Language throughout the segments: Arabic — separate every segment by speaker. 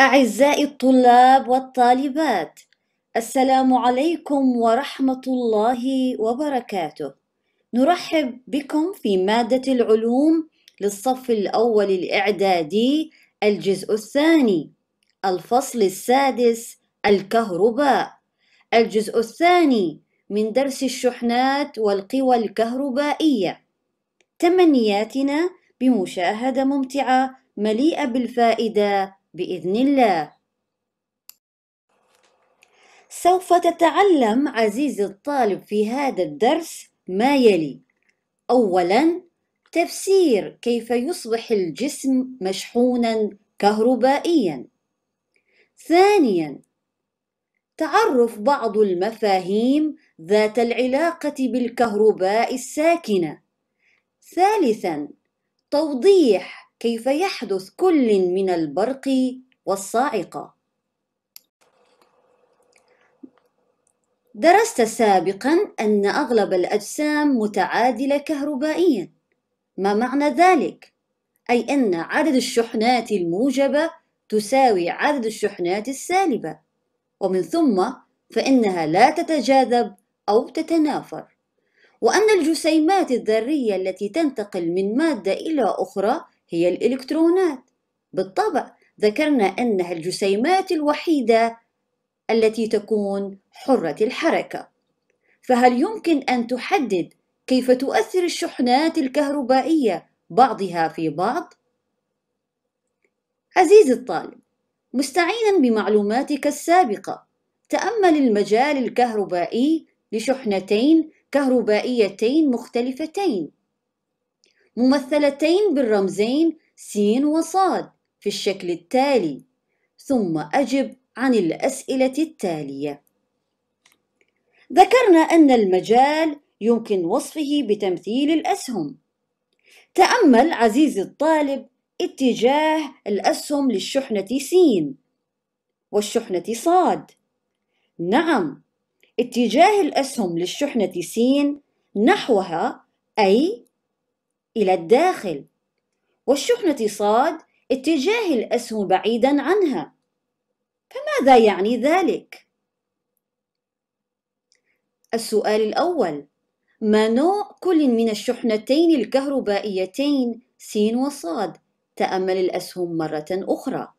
Speaker 1: أعزائي الطلاب والطالبات، السلام عليكم ورحمة الله وبركاته. نرحب بكم في مادة العلوم للصف الأول الإعدادي الجزء الثاني، الفصل السادس الكهرباء. الجزء الثاني من درس الشحنات والقوى الكهربائية. تمنياتنا بمشاهدة ممتعة مليئة بالفائدة بإذن الله سوف تتعلم عزيزي الطالب في هذا الدرس ما يلي أولا تفسير كيف يصبح الجسم مشحونا كهربائيا ثانيا تعرف بعض المفاهيم ذات العلاقة بالكهرباء الساكنة ثالثا توضيح كيف يحدث كل من البرق والصاعقة درست سابقا أن أغلب الأجسام متعادلة كهربائيا ما معنى ذلك؟ أي أن عدد الشحنات الموجبة تساوي عدد الشحنات السالبة ومن ثم فإنها لا تتجاذب أو تتنافر وأن الجسيمات الذرية التي تنتقل من مادة إلى أخرى هي الإلكترونات بالطبع ذكرنا أنها الجسيمات الوحيدة التي تكون حرة الحركة فهل يمكن أن تحدد كيف تؤثر الشحنات الكهربائية بعضها في بعض؟ عزيزي الطالب مستعينا بمعلوماتك السابقة تأمل المجال الكهربائي لشحنتين كهربائيتين مختلفتين ممثلتين بالرمزين س وصاد في الشكل التالي ثم أجب عن الأسئلة التالية ذكرنا أن المجال يمكن وصفه بتمثيل الأسهم تأمل عزيزي الطالب اتجاه الأسهم للشحنة س والشحنة صاد نعم اتجاه الأسهم للشحنة س نحوها أي إلى الداخل والشحنة صاد اتجاه الأسهم بعيدا عنها فماذا يعني ذلك؟ السؤال الأول ما نوع كل من الشحنتين الكهربائيتين س وصاد؟ تأمل الأسهم مرة أخرى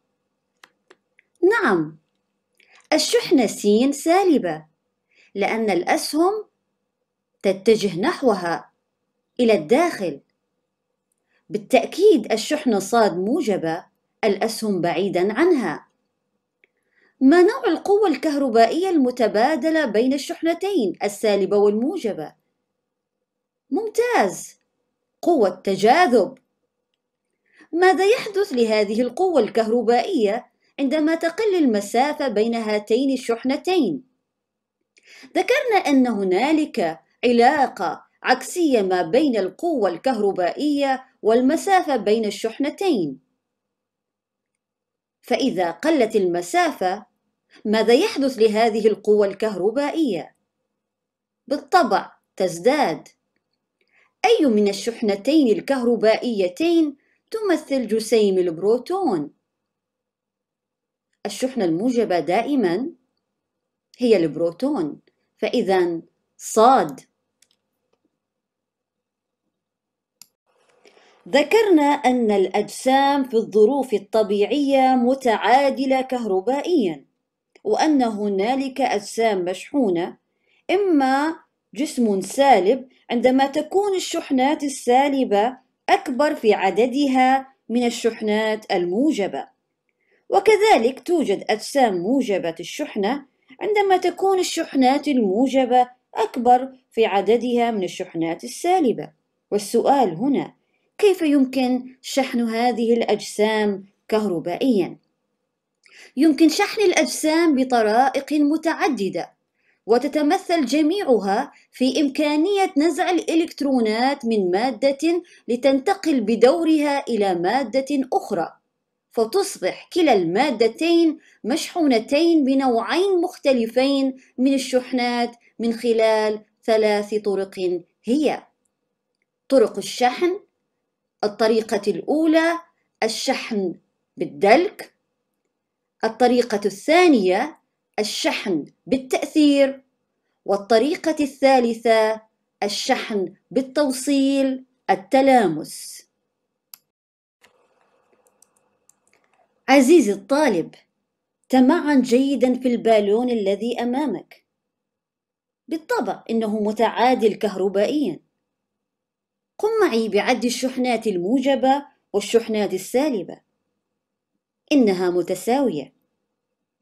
Speaker 1: نعم الشحنة س سالبة لأن الأسهم تتجه نحوها إلى الداخل بالتأكيد الشحنة صاد موجبة الأسهم بعيدا عنها ما نوع القوة الكهربائية المتبادلة بين الشحنتين السالبة والموجبة؟ ممتاز قوة تجاذب ماذا يحدث لهذه القوة الكهربائية عندما تقل المسافة بين هاتين الشحنتين؟ ذكرنا أن هنالك علاقة عكسية ما بين القوة الكهربائية والمسافة بين الشحنتين فإذا قلت المسافة ماذا يحدث لهذه القوة الكهربائية؟ بالطبع تزداد أي من الشحنتين الكهربائيتين تمثل جسيم البروتون؟ الشحنة الموجبة دائما هي البروتون فإذا صاد ذكرنا أن الأجسام في الظروف الطبيعية متعادلة كهربائيا وأن هنالك أجسام مشحونة إما جسم سالب عندما تكون الشحنات السالبة أكبر في عددها من الشحنات الموجبة وكذلك توجد أجسام موجبة الشحنة عندما تكون الشحنات الموجبة أكبر في عددها من الشحنات السالبة والسؤال هنا كيف يمكن شحن هذه الأجسام كهربائيا؟ يمكن شحن الأجسام بطرائق متعددة وتتمثل جميعها في إمكانية نزع الإلكترونات من مادة لتنتقل بدورها إلى مادة أخرى فتصبح كلا المادتين مشحونتين بنوعين مختلفين من الشحنات من خلال ثلاث طرق هي طرق الشحن الطريقة الأولى الشحن بالدلك الطريقة الثانية الشحن بالتأثير والطريقة الثالثة الشحن بالتوصيل التلامس عزيزي الطالب تمعن جيدا في البالون الذي أمامك بالطبع إنه متعادل كهربائيا قم معي بعد الشحنات الموجبة والشحنات السالبة إنها متساوية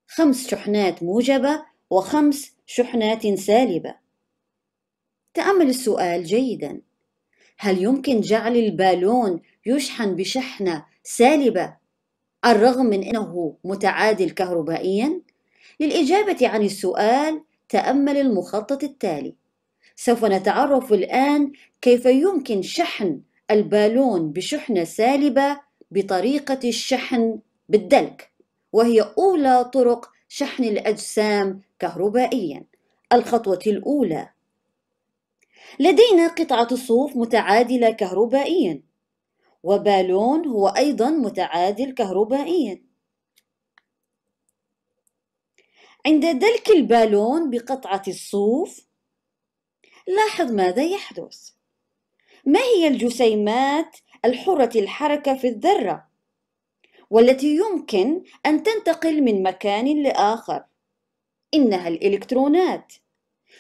Speaker 1: خمس شحنات موجبة وخمس شحنات سالبة تأمل السؤال جيدا هل يمكن جعل البالون يشحن بشحنة سالبة الرغم من أنه متعادل كهربائيا؟ للإجابة عن السؤال تأمل المخطط التالي سوف نتعرف الآن كيف يمكن شحن البالون بشحنة سالبة بطريقة الشحن بالدلك وهي أولى طرق شحن الأجسام كهربائيا الخطوة الأولى لدينا قطعة صوف متعادلة كهربائيا وبالون هو أيضا متعادل كهربائيا عند دلك البالون بقطعة الصوف لاحظ ماذا يحدث ما هي الجسيمات الحرة الحركة في الذرة والتي يمكن أن تنتقل من مكان لآخر إنها الإلكترونات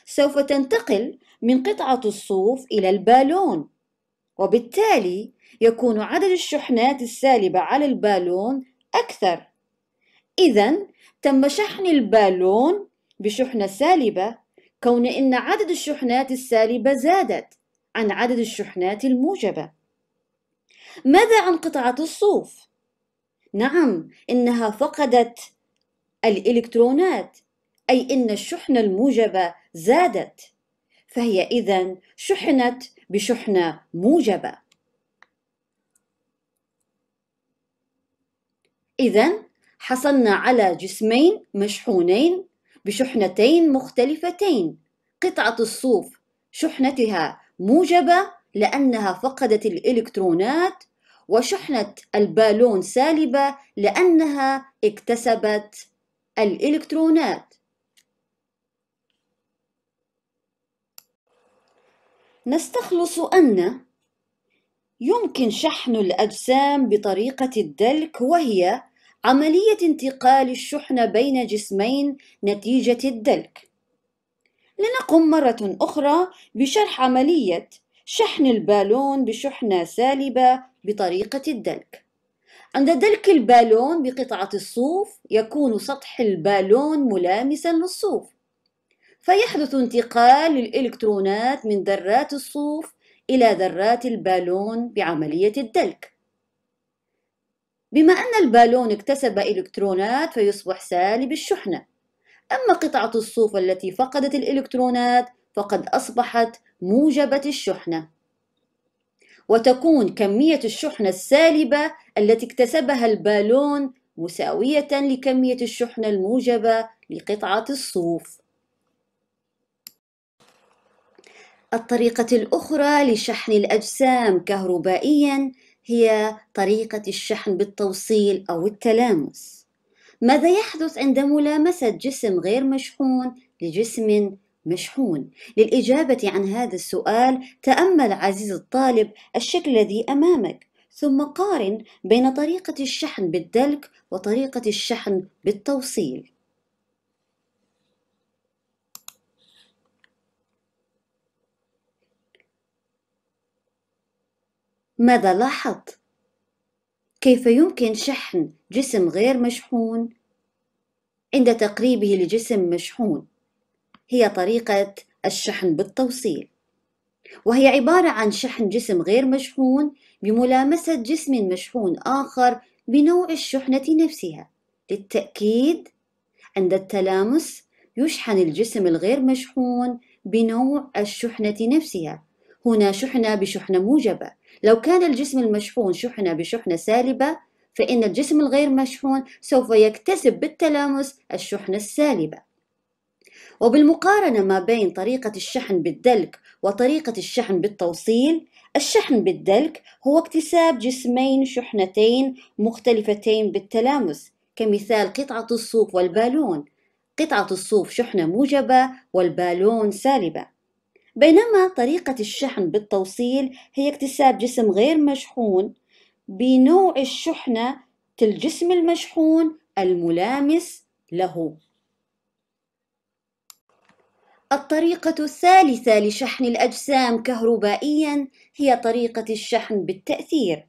Speaker 1: سوف تنتقل من قطعة الصوف إلى البالون وبالتالي يكون عدد الشحنات السالبة على البالون أكثر إذا تم شحن البالون بشحنة سالبة كون أن عدد الشحنات السالبة زادت عن عدد الشحنات الموجبة ماذا عن قطعة الصوف؟ نعم إنها فقدت الإلكترونات أي إن الشحنة الموجبة زادت فهي إذا شحنت بشحنة موجبة إذا حصلنا على جسمين مشحونين بشحنتين مختلفتين قطعة الصوف شحنتها موجبة لأنها فقدت الإلكترونات وشحنة البالون سالبة لأنها اكتسبت الإلكترونات نستخلص أن يمكن شحن الأجسام بطريقة الدلك وهي عملية انتقال الشحنة بين جسمين نتيجة الدلك. لنقم مرة أخرى بشرح عملية شحن البالون بشحنة سالبة بطريقة الدلك. عند دلك البالون بقطعة الصوف يكون سطح البالون ملامسا للصوف فيحدث انتقال الإلكترونات من ذرات الصوف إلى ذرات البالون بعملية الدلك بما أن البالون اكتسب إلكترونات فيصبح سالب الشحنة أما قطعة الصوف التي فقدت الإلكترونات فقد أصبحت موجبة الشحنة وتكون كمية الشحنة السالبة التي اكتسبها البالون مساوية لكمية الشحنة الموجبة لقطعة الصوف الطريقة الأخرى لشحن الأجسام كهربائياً هي طريقة الشحن بالتوصيل أو التلامس ماذا يحدث عند ملامسة جسم غير مشحون لجسم مشحون للإجابة عن هذا السؤال تأمل عزيز الطالب الشكل الذي أمامك ثم قارن بين طريقة الشحن بالدلك وطريقة الشحن بالتوصيل ماذا لاحظ؟ كيف يمكن شحن جسم غير مشحون عند تقريبه لجسم مشحون؟ هي طريقة الشحن بالتوصيل وهي عبارة عن شحن جسم غير مشحون بملامسة جسم مشحون آخر بنوع الشحنة نفسها للتأكيد عند التلامس يشحن الجسم الغير مشحون بنوع الشحنة نفسها هنا شحنة بشحنة موجبة لو كان الجسم المشحون شحنة بشحنة سالبة فإن الجسم الغير مشحون سوف يكتسب بالتلامس الشحنة السالبة وبالمقارنة ما بين طريقة الشحن بالدلك وطريقة الشحن بالتوصيل الشحن بالدلك هو اكتساب جسمين شحنتين مختلفتين بالتلامس كمثال قطعة الصوف والبالون قطعة الصوف شحنة موجبة والبالون سالبة بينما طريقة الشحن بالتوصيل هي اكتساب جسم غير مشحون بنوع الشحنة الجسم المشحون الملامس له الطريقة الثالثة لشحن الأجسام كهربائيا هي طريقة الشحن بالتأثير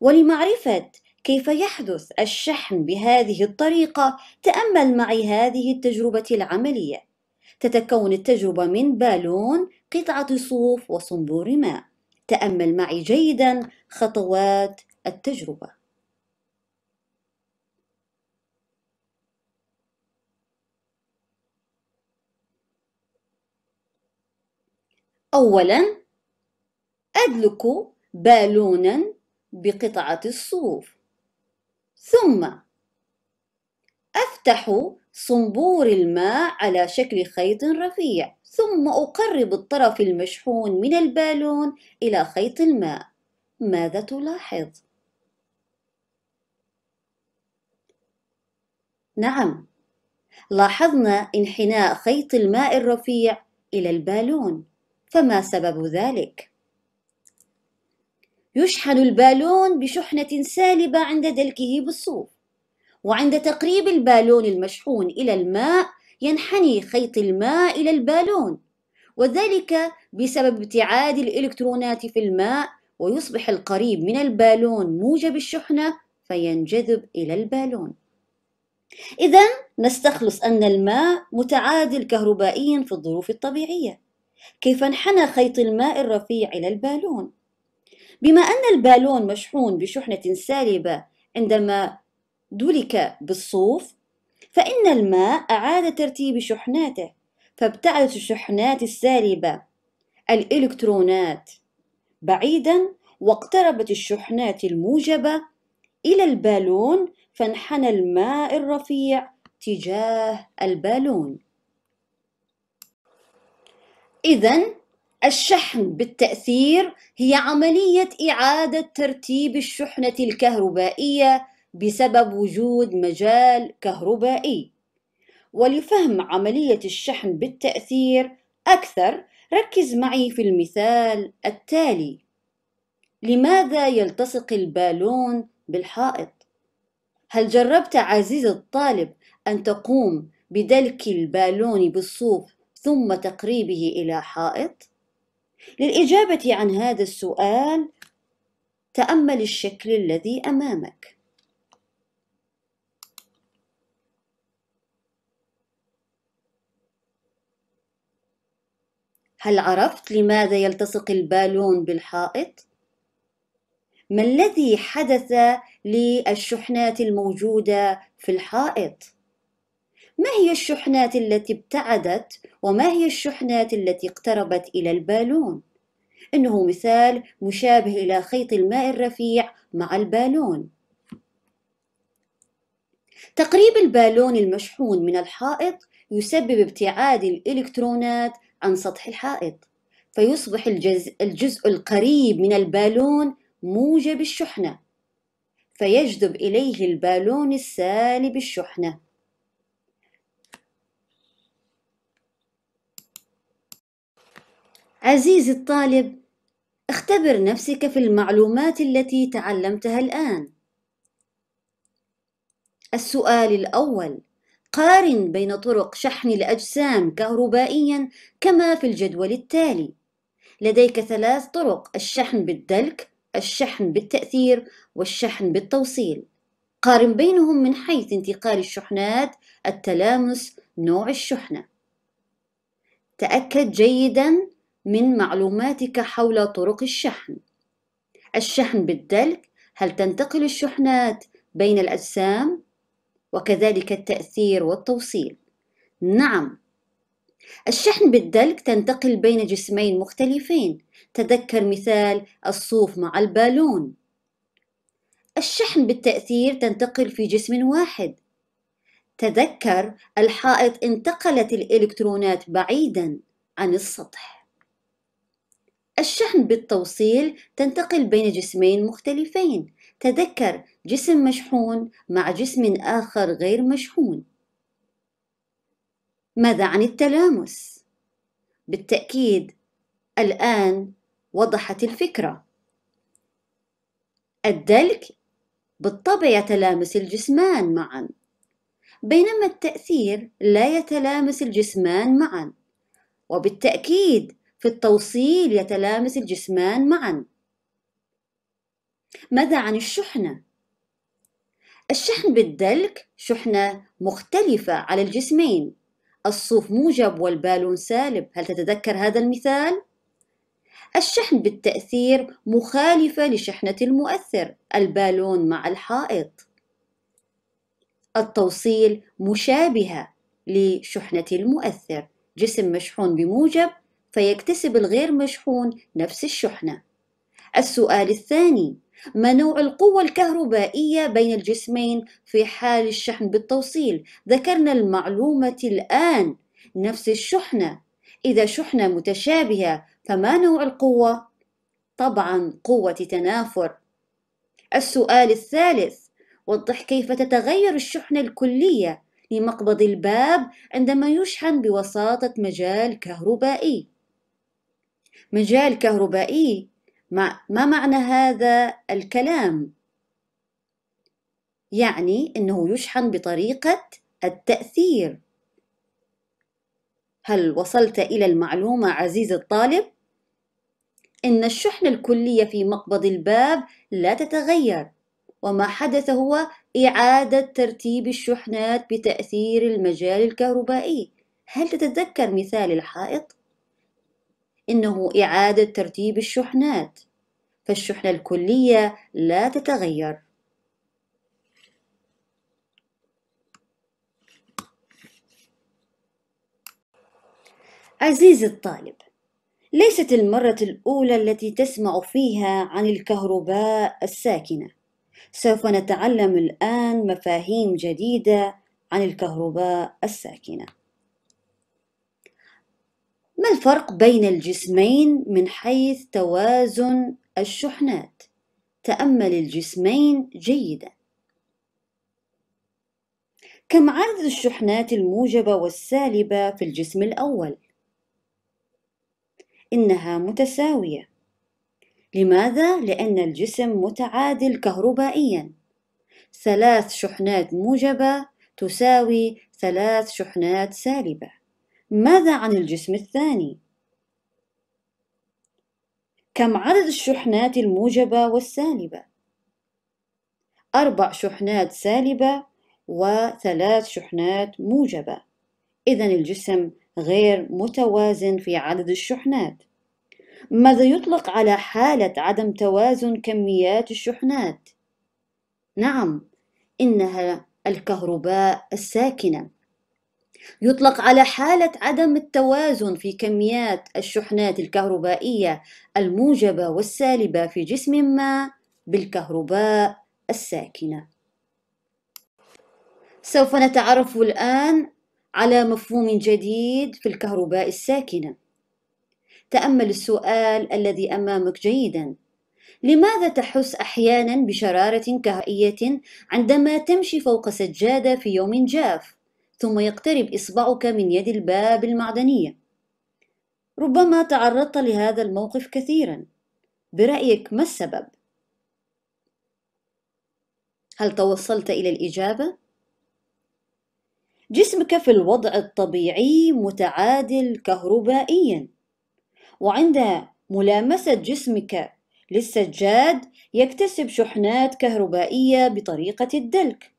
Speaker 1: ولمعرفة كيف يحدث الشحن بهذه الطريقة تأمل معي هذه التجربة العملية تتكون التجربة من بالون قطعة صوف وصنبور ماء تأمل معي جيدا خطوات التجربة أولا أدلك بالونا بقطعة الصوف ثم أفتح صنبور الماء على شكل خيط رفيع ثم أقرب الطرف المشحون من البالون إلى خيط الماء ماذا تلاحظ؟ نعم لاحظنا انحناء خيط الماء الرفيع إلى البالون فما سبب ذلك؟ يشحن البالون بشحنة سالبة عند دلكه بالصوف وعند تقريب البالون المشحون إلى الماء ينحني خيط الماء إلى البالون وذلك بسبب ابتعاد الإلكترونات في الماء ويصبح القريب من البالون موجب الشحنة فينجذب إلى البالون إذا نستخلص أن الماء متعادل كهربائيا في الظروف الطبيعية كيف انحنى خيط الماء الرفيع إلى البالون؟ بما أن البالون مشحون بشحنة سالبة عندما دلك بالصوف فإن الماء أعاد ترتيب شحناته فابتعدت الشحنات السالبة الإلكترونات بعيدا واقتربت الشحنات الموجبة إلى البالون فانحنى الماء الرفيع تجاه البالون إذا الشحن بالتأثير هي عملية إعادة ترتيب الشحنة الكهربائية بسبب وجود مجال كهربائي ولفهم عملية الشحن بالتأثير أكثر ركز معي في المثال التالي لماذا يلتصق البالون بالحائط؟ هل جربت عزيز الطالب أن تقوم بدلك البالون بالصوف ثم تقريبه إلى حائط؟ للإجابة عن هذا السؤال تأمل الشكل الذي أمامك هل عرفت لماذا يلتصق البالون بالحائط؟ ما الذي حدث للشحنات الموجودة في الحائط؟ ما هي الشحنات التي ابتعدت وما هي الشحنات التي اقتربت إلى البالون؟ إنه مثال مشابه إلى خيط الماء الرفيع مع البالون. تقريب البالون المشحون من الحائط يسبب ابتعاد الإلكترونات عن سطح الحائط فيصبح الجزء, الجزء القريب من البالون موجب الشحنة فيجذب إليه البالون السالب الشحنة عزيزي الطالب اختبر نفسك في المعلومات التي تعلمتها الآن السؤال الأول قارن بين طرق شحن الأجسام كهربائيا كما في الجدول التالي لديك ثلاث طرق الشحن بالدلك الشحن بالتأثير والشحن بالتوصيل قارن بينهم من حيث انتقال الشحنات التلامس نوع الشحنة تأكد جيدا من معلوماتك حول طرق الشحن الشحن بالدلك هل تنتقل الشحنات بين الأجسام وكذلك التأثير والتوصيل نعم الشحن بالدلك تنتقل بين جسمين مختلفين تذكر مثال الصوف مع البالون الشحن بالتأثير تنتقل في جسم واحد تذكر الحائط انتقلت الإلكترونات بعيدا عن السطح الشحن بالتوصيل تنتقل بين جسمين مختلفين تذكر جسم مشحون مع جسم آخر غير مشحون ماذا عن التلامس بالتأكيد الآن وضحت الفكرة الدلك بالطبع يتلامس الجسمان معا بينما التأثير لا يتلامس الجسمان معا وبالتأكيد في التوصيل يتلامس الجسمان معا ماذا عن الشحنة؟ الشحن بالدلك شحنة مختلفة على الجسمين الصوف موجب والبالون سالب هل تتذكر هذا المثال؟ الشحن بالتأثير مخالفة لشحنة المؤثر البالون مع الحائط التوصيل مشابهة لشحنة المؤثر جسم مشحون بموجب فيكتسب الغير مشحون نفس الشحنة السؤال الثاني ما نوع القوة الكهربائية بين الجسمين في حال الشحن بالتوصيل؟ ذكرنا المعلومة الآن نفس الشحنة إذا شحنة متشابهة فما نوع القوة؟ طبعا قوة تنافر السؤال الثالث وضح كيف تتغير الشحنة الكلية لمقبض الباب عندما يشحن بوساطة مجال كهربائي مجال كهربائي ما, معنى هذا الكلام يعني انه يشحن بطريقه التاثير هل وصلت الى المعلومه عزيزي الطالب ان الشحنه الكليه في مقبض الباب لا تتغير وما حدث هو اعاده ترتيب الشحنات بتاثير المجال الكهربائي هل تتذكر مثال الحائط إنه إعادة ترتيب الشحنات فالشحنة الكلية لا تتغير عزيزي الطالب ليست المرة الأولى التي تسمع فيها عن الكهرباء الساكنة سوف نتعلم الآن مفاهيم جديدة عن الكهرباء الساكنه ما الفرق بين الجسمين من حيث توازن الشحنات تأمل الجسمين جيدا كم عدد الشحنات الموجبة والسالبة في الجسم الأول؟ إنها متساوية لماذا؟ لأن الجسم متعادل كهربائيا ثلاث شحنات موجبة تساوي ثلاث شحنات سالبة ماذا عن الجسم الثاني؟ كم عدد الشحنات الموجبة والسالبة؟ أربع شحنات سالبة وثلاث شحنات موجبة إذا الجسم غير متوازن في عدد الشحنات ماذا يطلق على حالة عدم توازن كميات الشحنات؟ نعم إنها الكهرباء الساكنة يطلق على حالة عدم التوازن في كميات الشحنات الكهربائية الموجبة والسالبة في جسم ما بالكهرباء الساكنة. سوف نتعرف الآن على مفهوم جديد في الكهرباء الساكنة. تأمل السؤال الذي أمامك جيداً. لماذا تحس أحياناً بشرارة كهربائية عندما تمشي فوق سجادة في يوم جاف؟ ثم يقترب إصبعك من يد الباب المعدنية ربما تعرضت لهذا الموقف كثيرا برأيك ما السبب؟ هل توصلت إلى الإجابة؟ جسمك في الوضع الطبيعي متعادل كهربائيا وعند ملامسة جسمك للسجاد يكتسب شحنات كهربائية بطريقة الدلك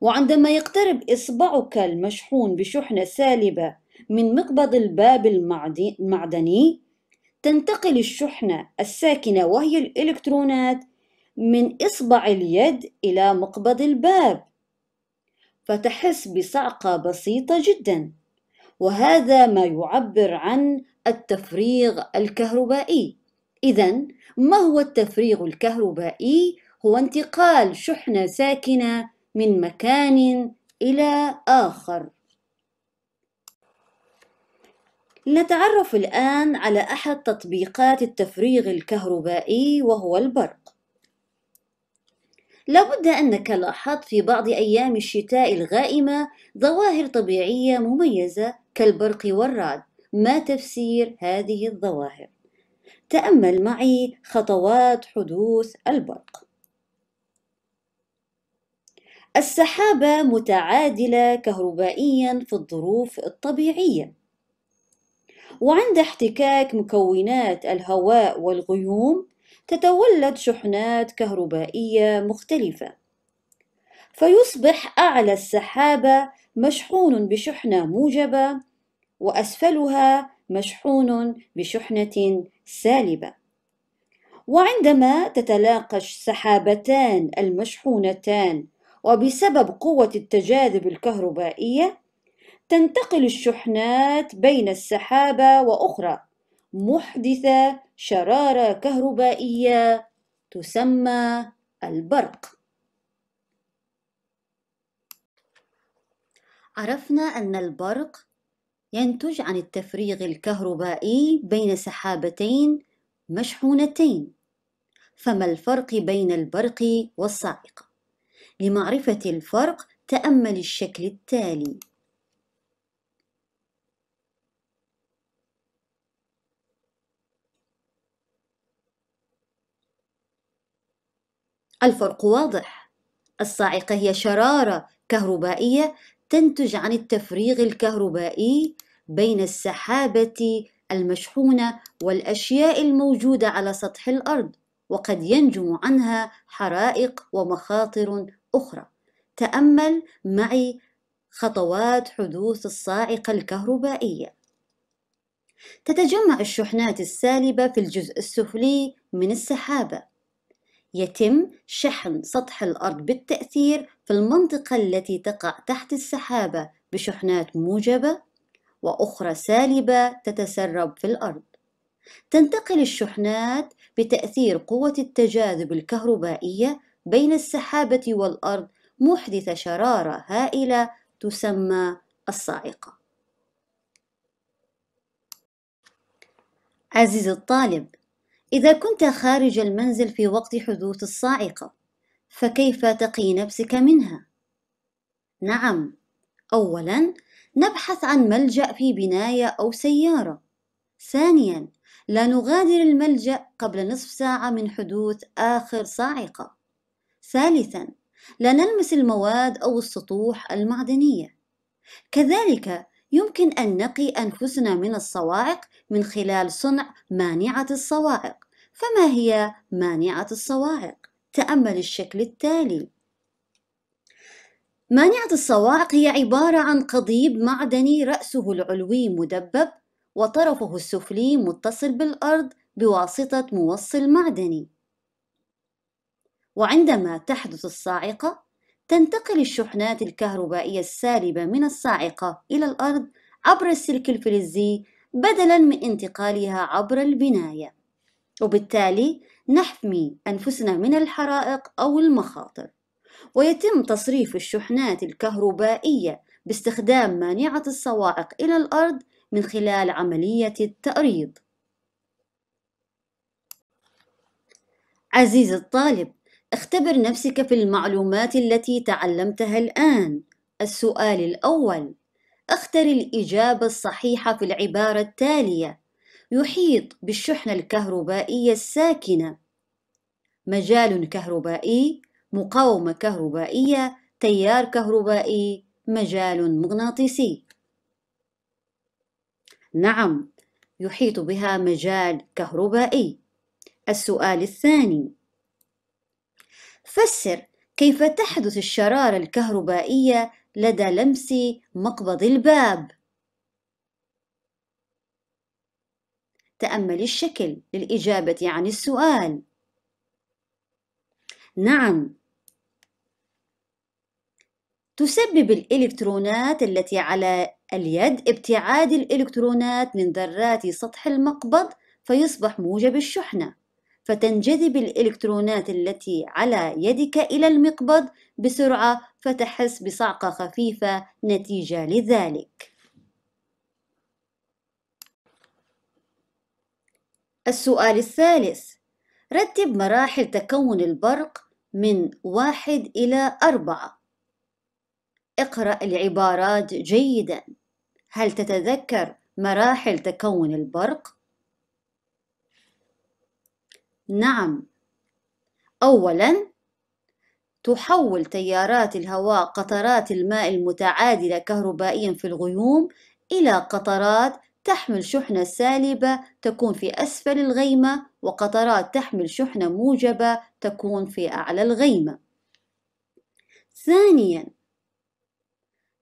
Speaker 1: وعندما يقترب إصبعك المشحون بشحنة سالبة من مقبض الباب المعدني تنتقل الشحنة الساكنة وهي الإلكترونات من إصبع اليد إلى مقبض الباب فتحس بصعقة بسيطة جدا وهذا ما يعبر عن التفريغ الكهربائي إذا ما هو التفريغ الكهربائي؟ هو انتقال شحنة ساكنة من مكان إلى آخر نتعرف الآن على أحد تطبيقات التفريغ الكهربائي وهو البرق لابد أنك لاحظت في بعض أيام الشتاء الغائمة ظواهر طبيعية مميزة كالبرق والرعد ما تفسير هذه الظواهر؟ تأمل معي خطوات حدوث البرق السحابة متعادلة كهربائيا في الظروف الطبيعية وعند احتكاك مكونات الهواء والغيوم تتولد شحنات كهربائية مختلفة فيصبح أعلى السحابة مشحون بشحنة موجبة وأسفلها مشحون بشحنة سالبة وعندما تتلاقش سحابتان المشحونتان وبسبب قوة التجاذب الكهربائية تنتقل الشحنات بين السحابة وأخرى محدثة شرارة كهربائية تسمى البرق عرفنا أن البرق ينتج عن التفريغ الكهربائي بين سحابتين مشحونتين فما الفرق بين البرق والصاعقة لمعرفة الفرق تأمل الشكل التالي الفرق واضح الصاعقة هي شرارة كهربائية تنتج عن التفريغ الكهربائي بين السحابة المشحونة والأشياء الموجودة على سطح الأرض وقد ينجم عنها حرائق ومخاطر أخرى تأمل معي خطوات حدوث الصاعقة الكهربائية تتجمع الشحنات السالبة في الجزء السفلي من السحابة يتم شحن سطح الأرض بالتأثير في المنطقة التي تقع تحت السحابة بشحنات موجبة وأخرى سالبة تتسرب في الأرض تنتقل الشحنات بتأثير قوة التجاذب الكهربائية بين السحابة والأرض محدث شرارة هائلة تسمى الصاعقة عزيزي الطالب إذا كنت خارج المنزل في وقت حدوث الصاعقة فكيف تقي نفسك منها؟ نعم أولا نبحث عن ملجأ في بناية أو سيارة ثانيا لا نغادر الملجأ قبل نصف ساعة من حدوث آخر صاعقة ثالثا لا نلمس المواد أو السطوح المعدنية كذلك يمكن أن نقي أنفسنا من الصواعق من خلال صنع مانعة الصواعق فما هي مانعة الصواعق؟ تأمل الشكل التالي مانعة الصواعق هي عبارة عن قضيب معدني رأسه العلوي مدبب وطرفه السفلي متصل بالأرض بواسطة موصل معدني وعندما تحدث الصاعقة تنتقل الشحنات الكهربائية السالبة من الصاعقة إلى الأرض عبر السلك الفلزي بدلا من انتقالها عبر البناية وبالتالي نحمي أنفسنا من الحرائق أو المخاطر ويتم تصريف الشحنات الكهربائية باستخدام مانعة الصواعق إلى الأرض من خلال عملية التأريض عزيزي الطالب اختبر نفسك في المعلومات التي تعلمتها الآن. السؤال الأول: اختر الإجابة الصحيحة في العبارة التالية: يحيط بالشحنة الكهربائية الساكنة. مجال كهربائي، مقاومة كهربائية، تيار كهربائي، مجال مغناطيسي. نعم، يحيط بها مجال كهربائي. السؤال الثاني: فسر كيف تحدث الشرارة الكهربائية لدى لمس مقبض الباب تأمل الشكل للإجابة عن السؤال نعم تسبب الإلكترونات التي على اليد ابتعاد الإلكترونات من ذرات سطح المقبض فيصبح موجب الشحنة فتنجذب الإلكترونات التي على يدك إلى المقبض بسرعة فتحس بصعقة خفيفة نتيجة لذلك. السؤال الثالث رتب مراحل تكون البرق من واحد إلى أربعة اقرأ العبارات جيدا هل تتذكر مراحل تكون البرق؟ نعم أولاً تحول تيارات الهواء قطرات الماء المتعادلة كهربائيا في الغيوم إلى قطرات تحمل شحنة سالبة تكون في أسفل الغيمة وقطرات تحمل شحنة موجبة تكون في أعلى الغيمة. ثانياً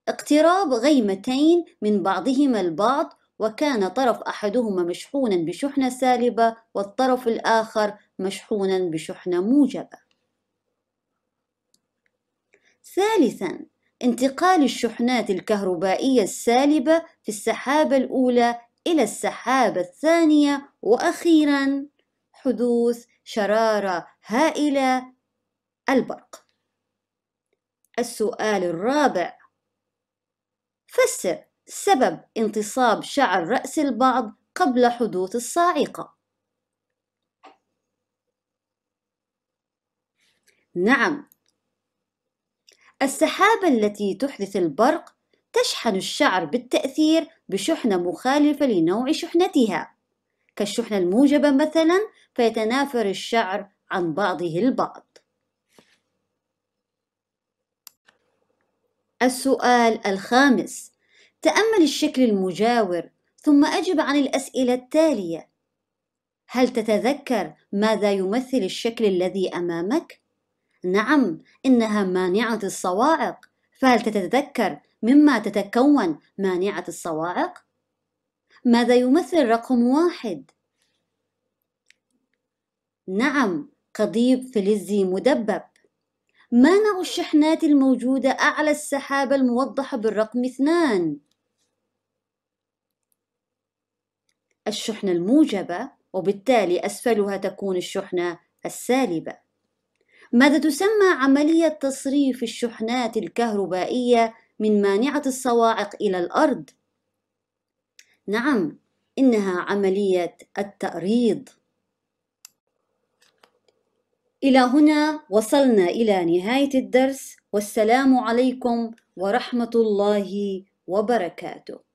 Speaker 1: اقتراب غيمتين من بعضهما البعض وكان طرف أحدهما مشحونا بشحنة سالبة والطرف الآخر مشحونا بشحنة موجبة ثالثا انتقال الشحنات الكهربائية السالبة في السحابة الأولى إلى السحابة الثانية وأخيرا حدوث شرارة هائلة البرق السؤال الرابع فسر سبب انتصاب شعر رأس البعض قبل حدوث الصاعقة نعم السحابة التي تحدث البرق تشحن الشعر بالتأثير بشحنة مخالفة لنوع شحنتها كالشحنة الموجبة مثلا فيتنافر الشعر عن بعضه البعض السؤال الخامس تأمل الشكل المجاور ثم أجب عن الأسئلة التالية هل تتذكر ماذا يمثل الشكل الذي أمامك؟ نعم إنها مانعة الصواعق فهل تتذكر مما تتكون مانعة الصواعق؟ ماذا يمثل رقم واحد؟ نعم قضيب فلزي مدبب منع الشحنات الموجودة أعلى السحابة الموضحة بالرقم اثنان الشحنة الموجبة وبالتالي أسفلها تكون الشحنة السالبة ماذا تسمى عملية تصريف الشحنات الكهربائية من مانعة الصواعق إلى الأرض؟ نعم، إنها عملية التأريض إلى هنا وصلنا إلى نهاية الدرس والسلام عليكم ورحمة الله وبركاته